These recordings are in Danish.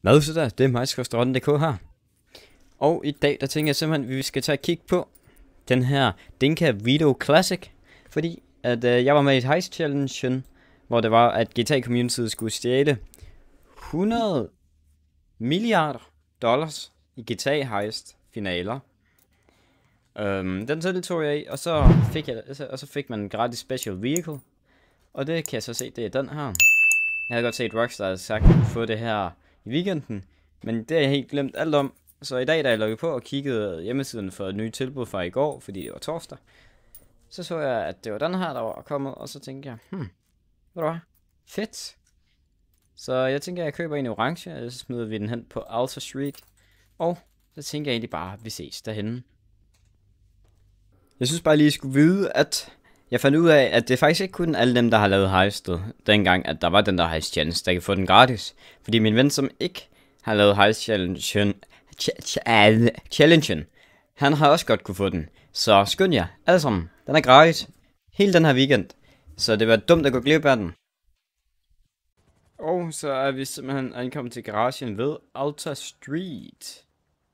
Hvad så der? Det er majskostrotten.dk her. Og i dag, der tænker jeg simpelthen, at vi skal tage et kig på den her Dinka Vito Classic. Fordi at øh, jeg var med i et Heist Challenge, hvor det var, at GTA Community skulle stjæle 100 milliarder dollars i GTA Heist finaler. Øhm, den så tog jeg i, og så, fik jeg, altså, og så fik man en gratis special vehicle. Og det kan jeg så se, det er den her. Jeg havde godt set Rockstar sagt, at få det her weekenden, men det har jeg helt glemt alt om. Så i dag, da jeg loggede på og kiggede hjemmesiden for et nyt tilbud fra i går, fordi det var torsdag, så så jeg, at det var den her, der var kommet, og så tænkte jeg, hmm, hvad var fedt. Så jeg tænker, at jeg køber en orange, og så smider vi den hen på Alta Street, og så tænker jeg egentlig bare, at vi ses derhenne. Jeg synes bare lige, at I skulle vide, at jeg fandt ud af, at det faktisk ikke kun alle dem, der har lavet heistet, dengang at der var den der heist challenge, der kan få den gratis. Fordi min ven, som ikke har lavet heist challengen, challenge han har også godt kunne få den. Så skynd jer, alle sammen. Den er gratis. Hele den her weekend. Så det var dumt at gå glip af den. Og så er vi simpelthen ankommet til garagen ved Alta Street.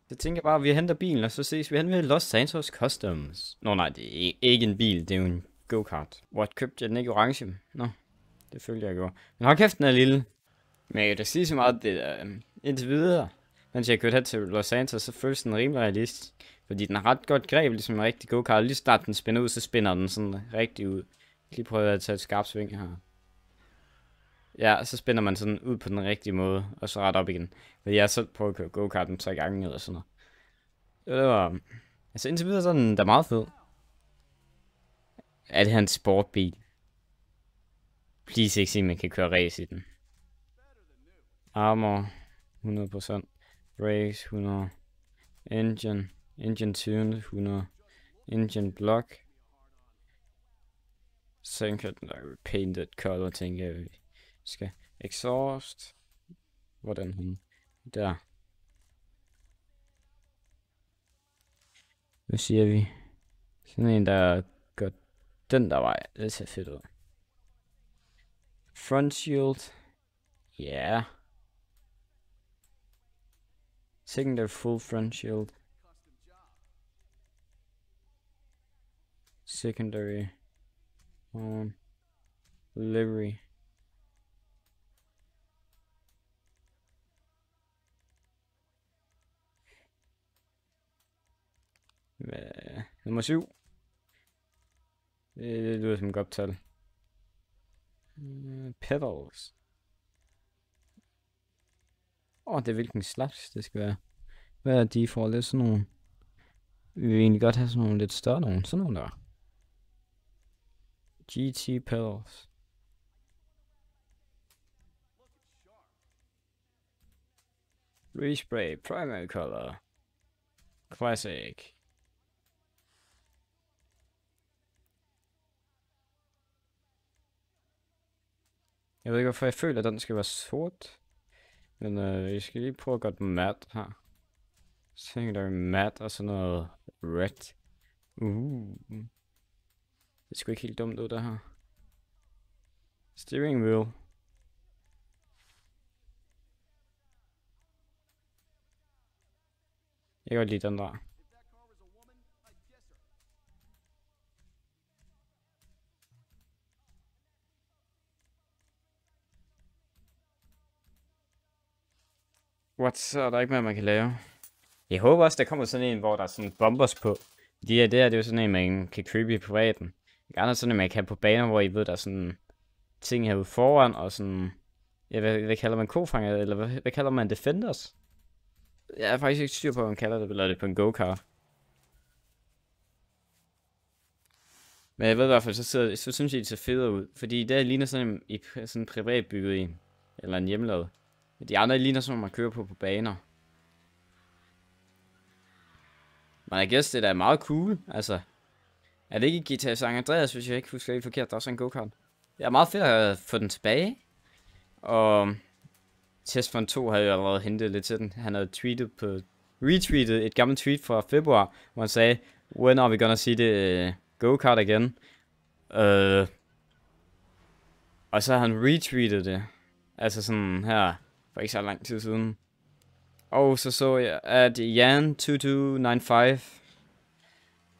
Så tænker jeg bare, at vi henter bilen, og så ses vi hen ved Los Santos Customs. Nå nej, det er ikke en bil, det er jo en go-kart. What, købte jeg den ikke orange? Nå, det følte jeg gjorde. Men hold kæft, den er lille. Men jeg kan da sige så meget, det er uh, indtil videre. Mens jeg kørte her til Los Santos, så føles den rimelig realistisk. Fordi den har ret godt greb, ligesom en rigtig go-kart. Lige snart den spænder ud, så spænder den sådan rigtig ud. Lige prøver at tage et skarpt sving her. Ja, så spænder man sådan ud på den rigtige måde, og så ret op igen. Fordi jeg har selv prøvet at køre go-karten tre gange eller sådan noget. Det var... Øhm, altså indtil videre så er den da meget fed. Er det her en sportbil? Please ikke sige, man kan køre race i den. Armor 100%. Brakes 100. Engine. Engine tune 100. Engine block. Sænker den der painted color, tænker jeg, vi skal. Exhaust. Hvordan hun? Der. Hvad siger vi? Sådan en, der den der vej, det ser fedt ud. Front shield. Ja. Yeah. Secondary full front shield. Secondary. Um, livery. Med nummer 7. Øh, det lyder som et godt tal. Øh, pedals. Åh, oh, det er hvilken slags det skal være. Hvad er de for? Lidt sådan nogle... Vi vil egentlig godt have sådan nogle lidt større nogle. Sådan nogle der. GT pedals. Respray primary color. Classic. Jeg ved ikke, hvorfor jeg føler, at den skal være sort. Men øh, jeg skal lige prøve at gøre den mat her. Så tænker der er mat og sådan noget red. Uh. Det skulle ikke helt dumt ud, det her. Steering wheel. Jeg kan godt lide den der. What? Så er der ikke mere, man kan lave. Jeg håber også, der kommer sådan en, hvor der er sådan bombers på. De her, det her, det er jo sådan en, man kan købe i privaten. Jeg andre sådan en, man kan på baner, hvor I ved, der er sådan ting herude foran, og sådan... Ja, hvad, hvad kalder man kofanger, eller hvad, hvad kalder man defenders? Jeg er faktisk ikke styr på, hvad man kalder det, eller det på en go car Men jeg ved i hvert fald, så, sidder, så synes jeg, det ser federe ud. Fordi det ligner sådan en, sådan privat privatbygget en. Eller en hjemmelavet. De andre ligner som man kører på på baner. Men jeg gæst, det er meget cool, altså. Er det ikke GTA San Andreas, hvis jeg ikke husker lige forkert, der er også en go-kart? Det er meget fedt at få den tilbage. Og Test von 2 havde jo allerede hentet lidt til den. Han havde tweetet på, retweetet et gammelt tweet fra februar, hvor han sagde, When are we gonna see the uh, go-kart again? Uh, og så har han retweetet det. Altså sådan her for ikke så lang tid siden. Og så så jeg, at Jan2295,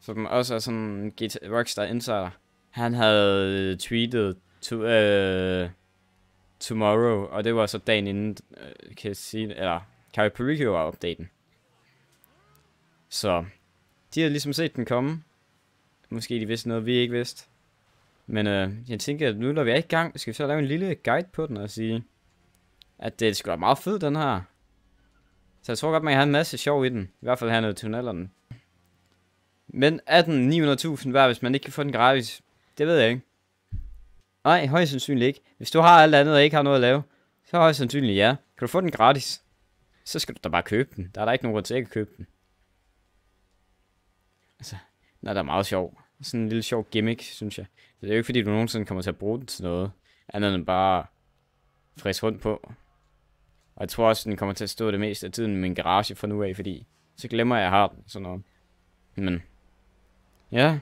som også er sådan en Rockstar Insider, han havde tweetet to, uh, Tomorrow, og det var så dagen inden uh, kan jeg sige, eller Kai Perico var opdaten. Så de har ligesom set den komme. Måske de vidste noget, vi ikke vidste. Men uh, jeg tænker, at nu når vi er i gang, skal vi så lave en lille guide på den og sige, at det skulle være meget fedt, den her. Så jeg tror godt, man kan have en masse sjov i den. I hvert fald hernede i tunnelerne. Men er den 900000 værd, hvis man ikke kan få den gratis. Det ved jeg ikke. Nej, højst sandsynligt ikke. Hvis du har alt andet og ikke har noget at lave, så højst sandsynligt ja. Kan du få den gratis? Så skal du da bare købe den. Der er der ikke nogen grund til at købe den. Altså, nej, der er meget sjov. Sådan en lille sjov gimmick, synes jeg. Det er jo ikke fordi, du nogensinde kommer til at bruge den til noget, andet end bare frisk rundt på. Og jeg tror også, den kommer til at stå det meste af tiden i min garage fra nu af, fordi så glemmer jeg, at jeg har den. Sådan noget. Men ja,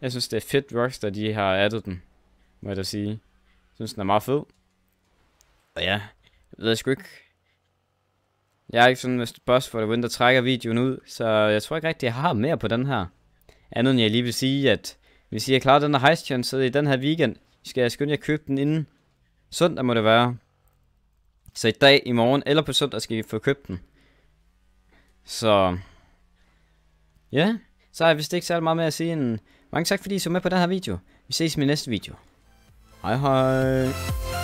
jeg synes, det er fedt, Rockstar de har addet den, må jeg da sige. Jeg synes, den er meget fed. Og ja, jeg ved sgu ikke. Jeg er ikke sådan en boss for det der trækker videoen ud, så jeg tror ikke rigtig, jeg har mere på den her. Andet end jeg lige vil sige, at hvis I er klar den her heist i den her weekend, skal jeg skynde jer at købe den inden. Søndag må det være. Så i dag, i morgen eller på søndag skal I få købt den. Så ja, så har jeg vist ikke særlig meget med at sige en mange tak fordi I så med på den her video. Vi ses i min næste video. Hej hej.